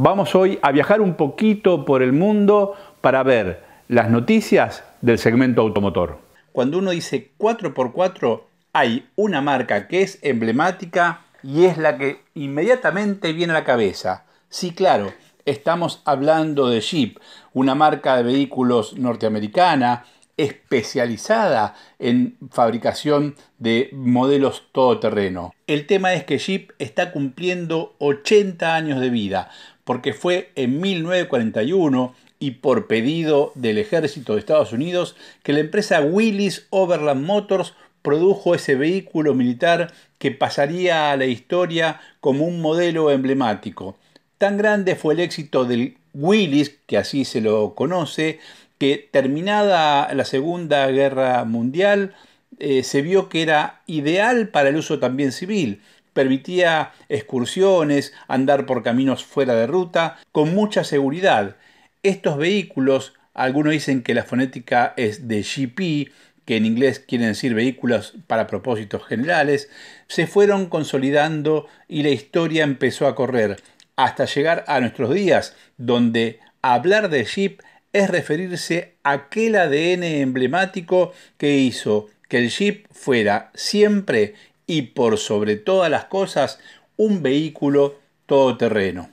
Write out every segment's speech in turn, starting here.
vamos hoy a viajar un poquito por el mundo para ver las noticias del segmento automotor. Cuando uno dice 4x4, hay una marca que es emblemática y es la que inmediatamente viene a la cabeza. Sí, claro, estamos hablando de Jeep, una marca de vehículos norteamericana especializada en fabricación de modelos todoterreno. El tema es que Jeep está cumpliendo 80 años de vida, porque fue en 1941 y por pedido del ejército de Estados Unidos que la empresa Willis Overland Motors produjo ese vehículo militar que pasaría a la historia como un modelo emblemático. Tan grande fue el éxito del Willis, que así se lo conoce, que terminada la Segunda Guerra Mundial eh, se vio que era ideal para el uso también civil. Permitía excursiones, andar por caminos fuera de ruta, con mucha seguridad. Estos vehículos, algunos dicen que la fonética es de GP, que en inglés quieren decir vehículos para propósitos generales, se fueron consolidando y la historia empezó a correr hasta llegar a nuestros días, donde hablar de Jeep es referirse a aquel ADN emblemático que hizo que el Jeep fuera siempre y por sobre todas las cosas un vehículo todoterreno.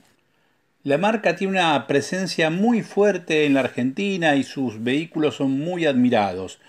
La marca tiene una presencia muy fuerte en la Argentina y sus vehículos son muy admirados.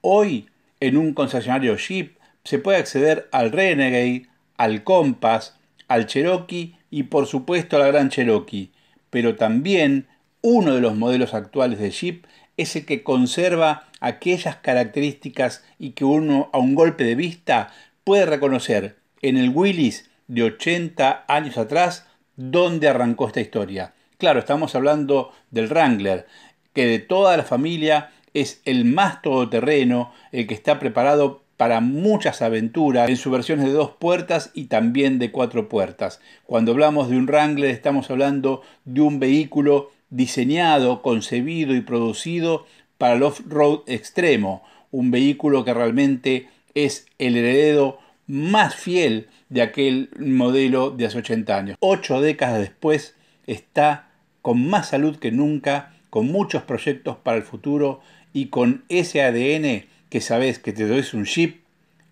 Hoy, en un concesionario Jeep, se puede acceder al Renegade, al Compass, al Cherokee y por supuesto a la Gran Cherokee, pero también uno de los modelos actuales de Jeep es el que conserva aquellas características y que uno a un golpe de vista puede reconocer en el Willys de 80 años atrás donde arrancó esta historia. Claro, estamos hablando del Wrangler, que de toda la familia es el más todoterreno, el que está preparado para muchas aventuras en sus versiones de dos puertas y también de cuatro puertas. Cuando hablamos de un Wrangler estamos hablando de un vehículo diseñado, concebido y producido para el off-road extremo, un vehículo que realmente es el heredero más fiel de aquel modelo de hace 80 años. Ocho décadas después está con más salud que nunca, con muchos proyectos para el futuro y con ese ADN que sabes que te doy un chip,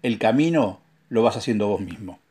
el camino lo vas haciendo vos mismo.